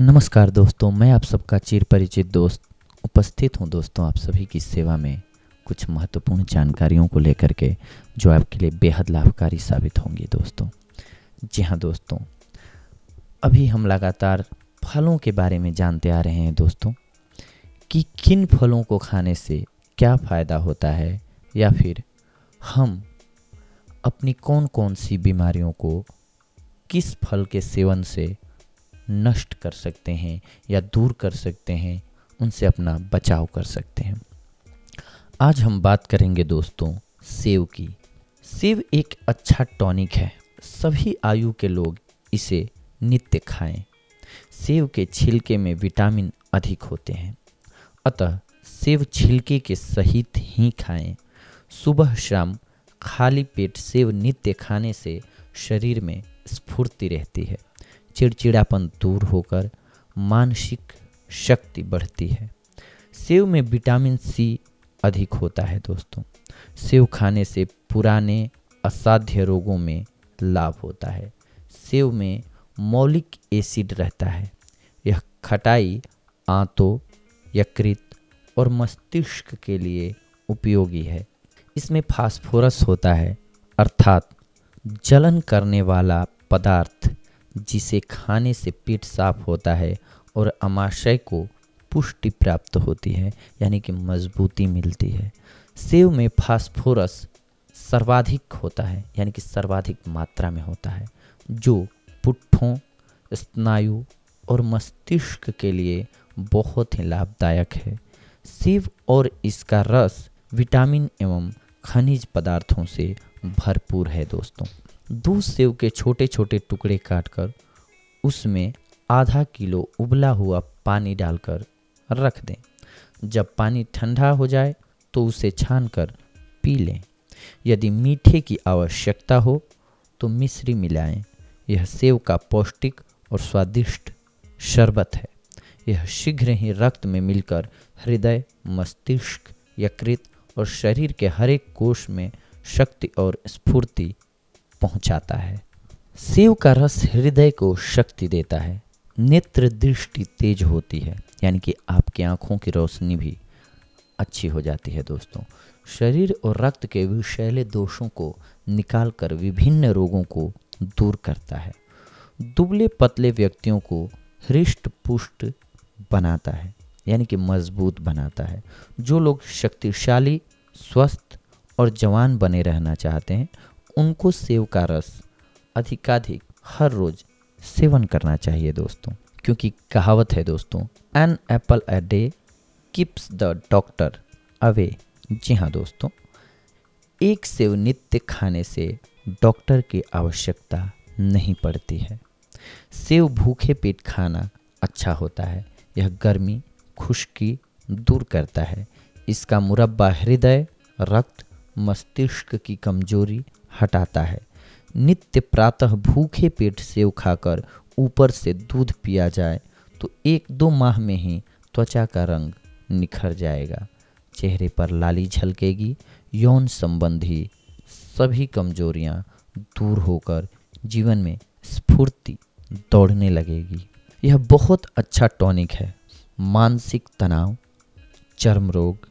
नमस्कार दोस्तों मैं आप सबका चिर परिचित दोस्त उपस्थित हूं दोस्तों आप सभी की सेवा में कुछ महत्वपूर्ण जानकारियों को लेकर के जो आपके लिए बेहद लाभकारी साबित होंगी दोस्तों जी हाँ दोस्तों अभी हम लगातार फलों के बारे में जानते आ रहे हैं दोस्तों कि किन फलों को खाने से क्या फ़ायदा होता है या फिर हम अपनी कौन कौन सी बीमारियों को किस फल के सेवन से नष्ट कर सकते हैं या दूर कर सकते हैं उनसे अपना बचाव कर सकते हैं आज हम बात करेंगे दोस्तों सेव की सेव एक अच्छा टॉनिक है सभी आयु के लोग इसे नित्य खाएं सेव के छिलके में विटामिन अधिक होते हैं अतः सेव छिलके के सहित ही खाएं सुबह शाम खाली पेट सेव नित्य खाने से शरीर में स्फूर्ति रहती है चिड़चिड़ापन दूर होकर मानसिक शक्ति बढ़ती है सेव में विटामिन सी अधिक होता है दोस्तों सेव खाने से पुराने असाध्य रोगों में लाभ होता है सेव में मौलिक एसिड रहता है यह खटाई आंतों यकृत और मस्तिष्क के लिए उपयोगी है इसमें फास्फोरस होता है अर्थात जलन करने वाला पदार्थ जिसे खाने से पेट साफ होता है और अमाशय को पुष्टि प्राप्त होती है यानी कि मजबूती मिलती है सेव में फास्फोरस सर्वाधिक होता है यानी कि सर्वाधिक मात्रा में होता है जो पुट्ठों स्नायु और मस्तिष्क के लिए बहुत ही लाभदायक है सेव और इसका रस विटामिन एवं खनिज पदार्थों से भरपूर है दोस्तों दो सेव के छोटे छोटे टुकड़े काटकर उसमें आधा किलो उबला हुआ पानी डालकर रख दें जब पानी ठंडा हो जाए तो उसे छानकर पी लें यदि मीठे की आवश्यकता हो तो मिश्री मिलाएं। यह सेव का पौष्टिक और स्वादिष्ट शरबत है यह शीघ्र ही रक्त में मिलकर हृदय मस्तिष्क यकृत और शरीर के हर एक कोष में शक्ति और स्फूर्ति पहुंचाता है सेव का रस हृदय को शक्ति देता है नेत्र दृष्टि तेज होती है यानी कि आपकी आँखों की रोशनी भी अच्छी हो जाती है दोस्तों शरीर और रक्त के विषैले दोषों को निकाल कर विभिन्न रोगों को दूर करता है दुबले पतले व्यक्तियों को हृष्ट पुष्ट बनाता है यानी कि मजबूत बनाता है जो लोग शक्तिशाली स्वस्थ और जवान बने रहना चाहते हैं उनको सेव का रस अधिकाधिक हर रोज सेवन करना चाहिए दोस्तों क्योंकि कहावत है दोस्तों an apple a day keeps the doctor away जी हाँ दोस्तों एक सेव नित्य खाने से डॉक्टर की आवश्यकता नहीं पड़ती है सेव भूखे पेट खाना अच्छा होता है यह गर्मी खुश्की दूर करता है इसका मुरब्बा हृदय रक्त मस्तिष्क की कमजोरी हटाता है नित्य प्रातः भूखे पेट सेव खाकर ऊपर से दूध पिया जाए तो एक दो माह में ही त्वचा का रंग निखर जाएगा चेहरे पर लाली झलकेगी यौन संबंधी सभी कमजोरियां दूर होकर जीवन में स्फूर्ति दौड़ने लगेगी यह बहुत अच्छा टॉनिक है मानसिक तनाव चर्म रोग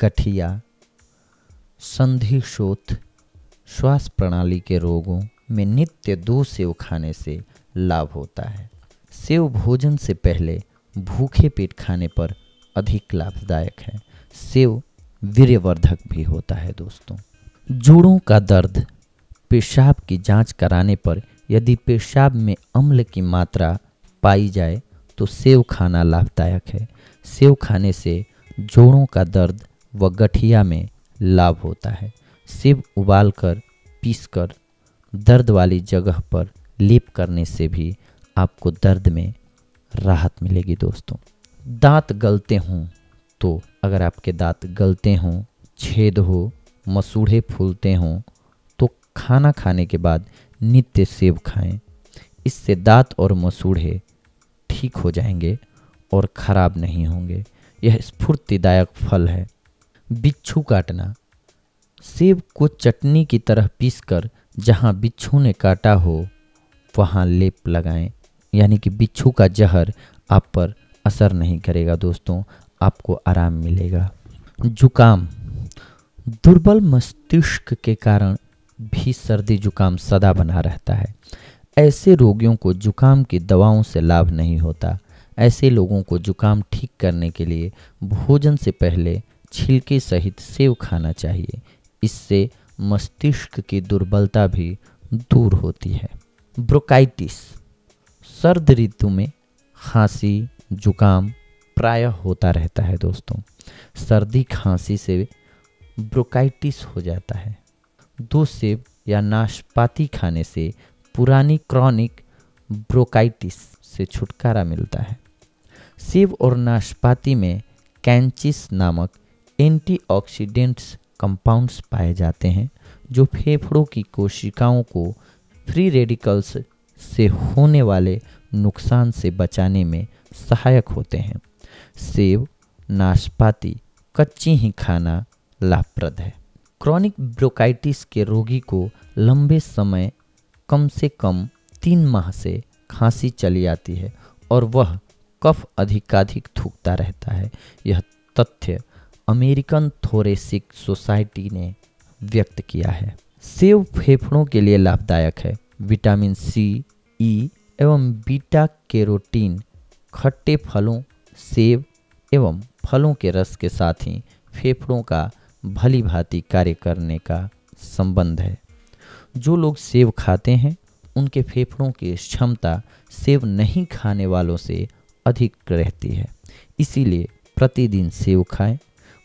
गठिया संधिशोथ श्वास प्रणाली के रोगों में नित्य दो सेव खाने से लाभ होता है सेव भोजन से पहले भूखे पेट खाने पर अधिक लाभदायक है सेव वीर्यवर्धक भी होता है दोस्तों जोड़ों का दर्द पेशाब की जांच कराने पर यदि पेशाब में अम्ल की मात्रा पाई जाए तो सेव खाना लाभदायक है सेव खाने से जोड़ों का दर्द व गठिया में लाभ होता है सेब उबालकर पीसकर दर्द वाली जगह पर लेप करने से भी आपको दर्द में राहत मिलेगी दोस्तों दांत गलते हों तो अगर आपके दांत गलते हों छेद हो मसूढ़े फूलते हों तो खाना खाने के बाद नित्य सेब खाएं इससे दांत और मसूढ़े ठीक हो जाएंगे और ख़राब नहीं होंगे यह स्फूर्तिदायक फल है बिच्छू काटना सेब को चटनी की तरह पीसकर जहाँ बिच्छू ने काटा हो वहाँ लेप लगाएं यानी कि बिच्छू का जहर आप पर असर नहीं करेगा दोस्तों आपको आराम मिलेगा जुकाम दुर्बल मस्तिष्क के कारण भी सर्दी जुकाम सदा बना रहता है ऐसे रोगियों को जुकाम की दवाओं से लाभ नहीं होता ऐसे लोगों को जुकाम ठीक करने के लिए भोजन से पहले छिलके सहित सेब खाना चाहिए इससे मस्तिष्क की दुर्बलता भी दूर होती है ब्रोकाइटिस सर्द ऋतु में खांसी जुकाम प्रायः होता रहता है दोस्तों सर्दी खांसी से ब्रोकाइटिस हो जाता है दो सेब या नाशपाती खाने से पुरानी क्रॉनिक ब्रोकाइटिस से छुटकारा मिलता है सेब और नाशपाती में कैंचिस नामक एंटीऑक्सीडेंट्स कंपाउंड्स पाए जाते हैं जो फेफड़ों की कोशिकाओं को फ्री रेडिकल्स से होने वाले नुकसान से बचाने में सहायक होते हैं सेब नाशपाती कच्ची ही खाना लाभप्रद है क्रॉनिक ब्रोकाइटिस के रोगी को लंबे समय कम से कम तीन माह से खांसी चली आती है और वह कफ अधिकाधिक थूकता रहता है यह तथ्य अमेरिकन थोरेसिक सोसाइटी ने व्यक्त किया है सेब फेफड़ों के लिए लाभदायक है विटामिन सी ई e एवं बीटा कैरोटीन खट्टे फलों सेब एवं फलों के रस के साथ ही फेफड़ों का भली भांति कार्य करने का संबंध है जो लोग सेब खाते हैं उनके फेफड़ों की क्षमता सेब नहीं खाने वालों से अधिक रहती है इसीलिए प्रतिदिन सेब खाएं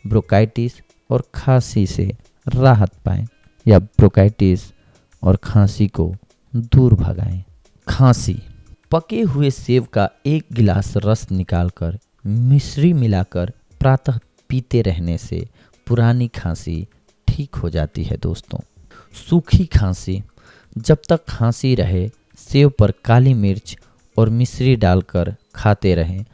ब्रोकाइटिस और खांसी से राहत पाएं या ब्रोकाइटिस और खांसी को दूर भगाएं खांसी पके हुए सेब का एक गिलास रस निकालकर मिश्री मिलाकर प्रातः पीते रहने से पुरानी खांसी ठीक हो जाती है दोस्तों सूखी खांसी जब तक खांसी रहे सेब पर काली मिर्च और मिश्री डालकर खाते रहें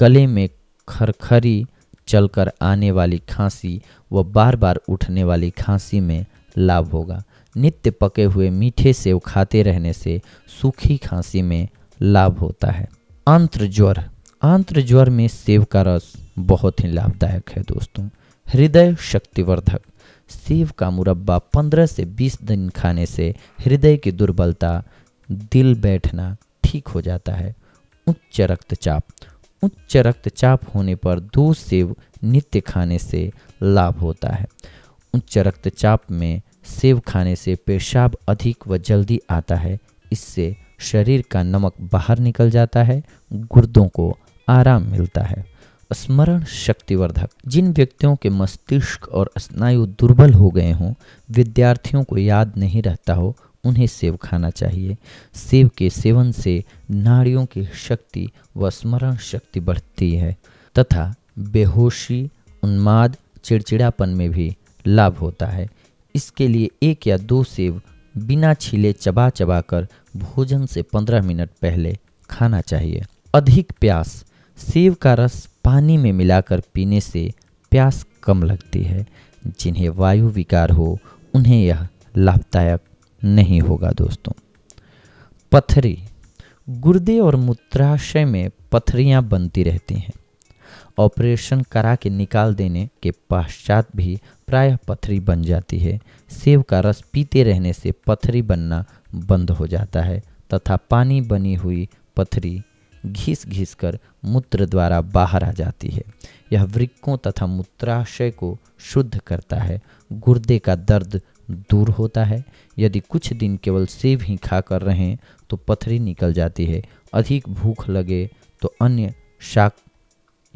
गले में खरखरी चलकर आने वाली खांसी व बार बार उठने वाली खांसी में लाभ होगा नित्य पके हुए मीठे सेव खाते रहने से सूखी खांसी में लाभ होता है आंत्र ज्वर आंत्र ज्वर में सेब का रस बहुत ही लाभदायक है दोस्तों हृदय शक्तिवर्धक सेब का मुरब्बा 15 से 20 दिन खाने से हृदय की दुर्बलता दिल बैठना ठीक हो जाता है उच्च रक्तचाप उच्च रक्तचाप होने पर दो सेब नित्य खाने से लाभ होता है उच्च रक्तचाप में सेब खाने से पेशाब अधिक व जल्दी आता है इससे शरीर का नमक बाहर निकल जाता है गुर्दों को आराम मिलता है स्मरण शक्तिवर्धक जिन व्यक्तियों के मस्तिष्क और स्नायु दुर्बल हो गए हों विद्यार्थियों को याद नहीं रहता हो उन्हें सेब खाना चाहिए सेब के सेवन से नाड़ियों की शक्ति व स्मरण शक्ति बढ़ती है तथा बेहोशी उन्माद चिड़चिड़ापन में भी लाभ होता है इसके लिए एक या दो सेब बिना छीले चबा चबा कर भोजन से पंद्रह मिनट पहले खाना चाहिए अधिक प्यास सेब का रस पानी में मिलाकर पीने से प्यास कम लगती है जिन्हें वायु विकार हो उन्हें यह लाभदायक नहीं होगा दोस्तों पथरी गुर्दे और मूत्राशय में पथरियाँ बनती रहती हैं ऑपरेशन करा के निकाल देने के पश्चात भी प्रायः पथरी बन जाती है सेब का रस पीते रहने से पथरी बनना बंद हो जाता है तथा पानी बनी हुई पथरी घिस घिस कर मूत्र द्वारा बाहर आ जाती है यह वृक्कों तथा मूत्राशय को शुद्ध करता है गुर्दे का दर्द दूर होता है यदि कुछ दिन केवल सेब ही खा कर रहें तो पथरी निकल जाती है अधिक भूख लगे तो अन्य शाक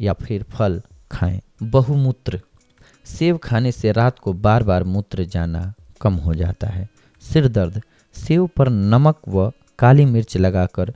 या फिर फल खाएं बहुमूत्र सेब खाने से रात को बार बार मूत्र जाना कम हो जाता है सिर दर्द सेब पर नमक व काली मिर्च लगाकर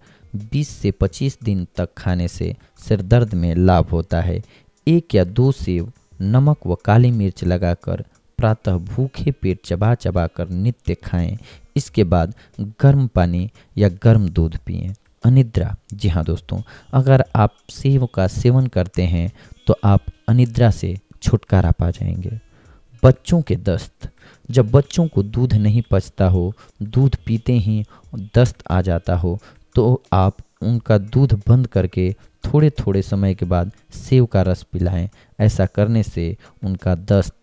20 से 25 दिन तक खाने से सिर दर्द में लाभ होता है एक या दो सेब नमक व काली मिर्च लगाकर प्रातः भूखे पेट चबा चबा कर नित्य खाएं इसके बाद गर्म पानी या गर्म दूध पिएं अनिद्रा जी हाँ दोस्तों अगर आप सेब का सेवन करते हैं तो आप अनिद्रा से छुटकारा पा जाएंगे बच्चों के दस्त जब बच्चों को दूध नहीं पचता हो दूध पीते ही दस्त आ जाता हो तो आप उनका दूध बंद करके थोड़े थोड़े समय के बाद सेब का रस पिलाएं ऐसा करने से उनका दस्त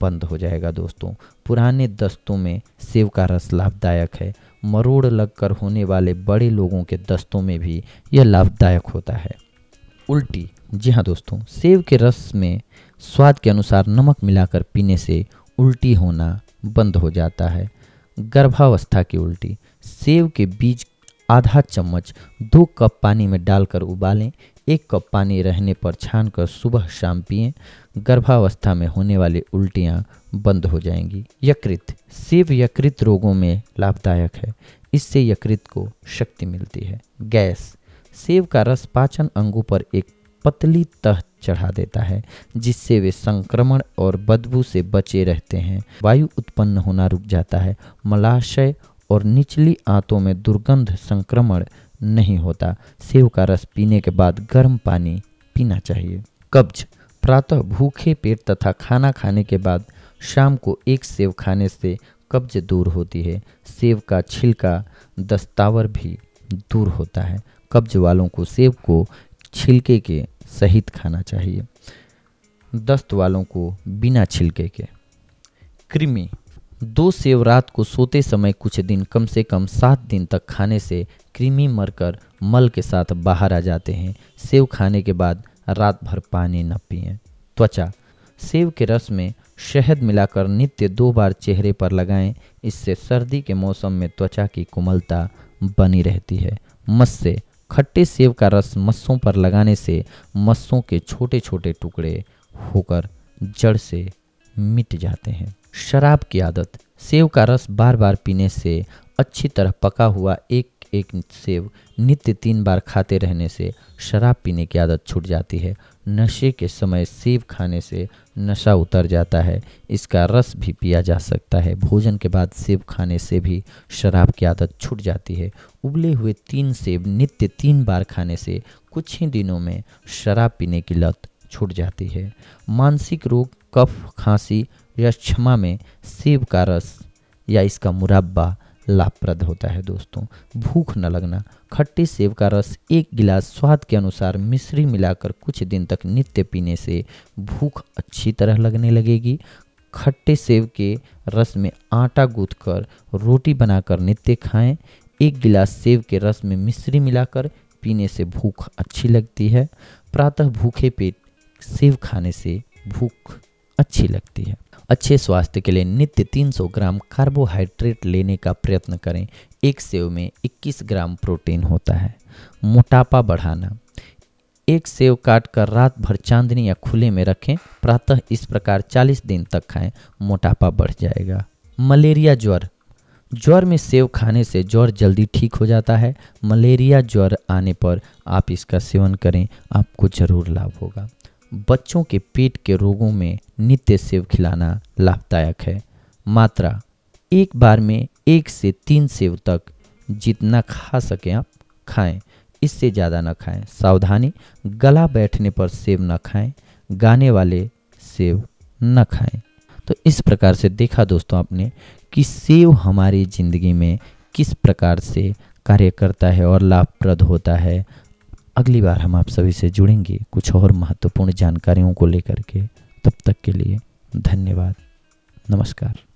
बंद हो जाएगा दोस्तों पुराने दस्तों में सेब का रस लाभदायक है मरोड़ लगकर होने वाले बड़े लोगों के दस्तों में भी यह लाभदायक होता है उल्टी जी हाँ दोस्तों सेब के रस में स्वाद के अनुसार नमक मिलाकर पीने से उल्टी होना बंद हो जाता है गर्भावस्था की उल्टी सेब के बीज आधा चम्मच दो कप पानी में डालकर उबालें एक कप पानी रहने पर छान कर सुबह शाम पिए गर्भावस्था में होने वाली उल्टियाँ बंद हो जाएंगी यकृत सेब यकृत रोगों में लाभदायक है इससे यकृत को शक्ति मिलती है गैस सेब का रस पाचन अंगों पर एक पतली तह चढ़ा देता है जिससे वे संक्रमण और बदबू से बचे रहते हैं वायु उत्पन्न होना रुक जाता है मलाशय और निचली आंतों में दुर्गंध संक्रमण नहीं होता सेब का रस पीने के बाद गर्म पानी पीना चाहिए कब्ज प्रातः भूखे पेट तथा खाना खाने के बाद शाम को एक सेब खाने से कब्ज दूर होती है सेब का छिलका दस्तावर भी दूर होता है कब्ज वालों को सेब को छिलके के सहित खाना चाहिए दस्त वालों को बिना छिलके के कृमि दो सेव रात को सोते समय कुछ दिन कम से कम सात दिन तक खाने से क्रीमी मरकर मल के साथ बाहर आ जाते हैं सेव खाने के बाद रात भर पानी न पिए त्वचा सेव के रस में शहद मिलाकर नित्य दो बार चेहरे पर लगाएं इससे सर्दी के मौसम में त्वचा की कोमलता बनी रहती है मस्से खट्टे सेब का रस मस्सों पर लगाने से मस्सों के छोटे छोटे टुकड़े होकर जड़ से मिट जाते हैं शराब की आदत सेब का रस बार बार पीने से अच्छी तरह पका हुआ एक एक सेब नित्य तीन बार खाते रहने से शराब पीने की आदत छूट जाती है नशे के समय सेब खाने से नशा उतर जाता है इसका रस भी पिया जा सकता है भोजन के बाद सेब खाने से भी शराब की आदत छूट जाती है उबले हुए तीन सेब नित्य तीन बार खाने से कुछ ही दिनों में शराब पीने की लत छूट जाती है मानसिक रोग कफ खांसी या क्षमा में सेब का रस या इसका मुरब्बा लाभप्रद होता है दोस्तों भूख न लगना खट्टे सेब का रस एक गिलास स्वाद के अनुसार मिश्री मिलाकर कुछ दिन तक नित्य पीने से भूख अच्छी तरह लगने लगेगी खट्टे सेब के रस में आटा गूँथ कर रोटी बनाकर नित्य खाएं एक गिलास सेब के रस में मिश्री मिलाकर पीने से भूख अच्छी लगती है प्रातः भूखे पेट सेब खाने से भूख अच्छी लगती है अच्छे स्वास्थ्य के लिए नित्य 300 ग्राम कार्बोहाइड्रेट लेने का प्रयत्न करें एक सेव में 21 ग्राम प्रोटीन होता है मोटापा बढ़ाना एक सेव काट कर रात भर चांदनी या खुले में रखें प्रातः इस प्रकार 40 दिन तक खाएं मोटापा बढ़ जाएगा मलेरिया ज्वर ज्वर में सेव खाने से ज्वर जल्दी ठीक हो जाता है मलेरिया ज्वर आने पर आप इसका सेवन करें आपको ज़रूर लाभ होगा बच्चों के पेट के रोगों में नित्य सेब खिलाना लाभदायक है मात्रा एक बार में एक से तीन सेब तक जितना खा सकें आप खाएं इससे ज़्यादा ना खाएं सावधानी गला बैठने पर सेब ना खाएं गाने वाले सेब न खाएं तो इस प्रकार से देखा दोस्तों आपने कि सेब हमारी ज़िंदगी में किस प्रकार से कार्य करता है और लाभप्रद होता है अगली बार हम आप सभी से जुड़ेंगे कुछ और महत्वपूर्ण जानकारियों को लेकर के तब तक के लिए धन्यवाद नमस्कार